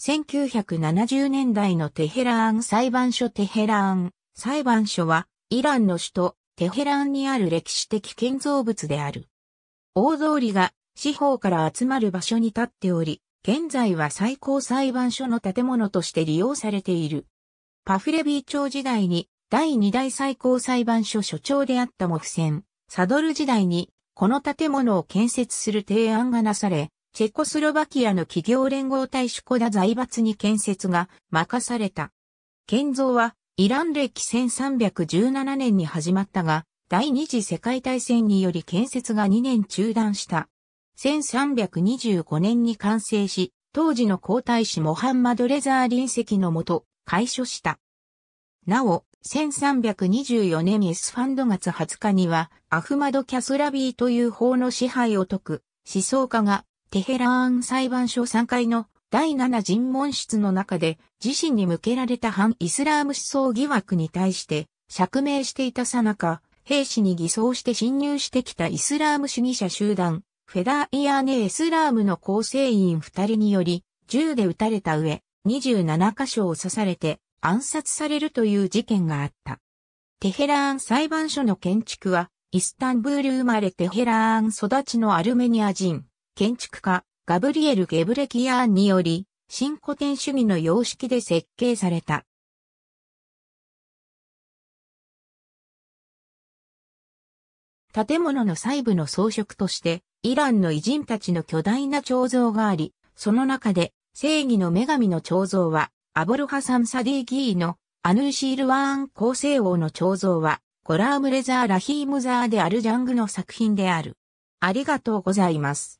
1970年代のテヘラーン裁判所テヘラーン裁判所はイランの首都テヘラーンにある歴史的建造物である。大通りが四方から集まる場所に立っており、現在は最高裁判所の建物として利用されている。パフレビー朝時代に第2代最高裁判所所長であったモフセン、サドル時代にこの建物を建設する提案がなされ、チェコスロバキアの企業連合大使ュコダ財閥に建設が任された。建造はイラン歴1317年に始まったが、第二次世界大戦により建設が2年中断した。1325年に完成し、当時の皇太子モハンマド・レザー臨席のもと、開所した。なお、1324年エスファンド月20日には、アフマド・キャスラビーという法の支配を解く、思想家がテヘラーン裁判所3階の第7尋問室の中で自身に向けられた反イスラーム思想疑惑に対して釈明していたさなか、兵士に偽装して侵入してきたイスラーム主義者集団、フェダー・イアーネ・イスラームの構成員2人により、銃で撃たれた上、27箇所を刺されて暗殺されるという事件があった。テヘラーン裁判所の建築は、イスタンブール生まれテヘラーン育ちのアルメニア人、建築家、ガブリエル・ゲブレキアーンにより、新古典主義の様式で設計された。建物の細部の装飾として、イランの偉人たちの巨大な彫像があり、その中で、正義の女神の彫像は、アボルハサン・サディギーの、アヌーシール・ワーン構成王の彫像は、ゴラーム・レザー・ラヒーム・ザーであるジャングの作品である。ありがとうございます。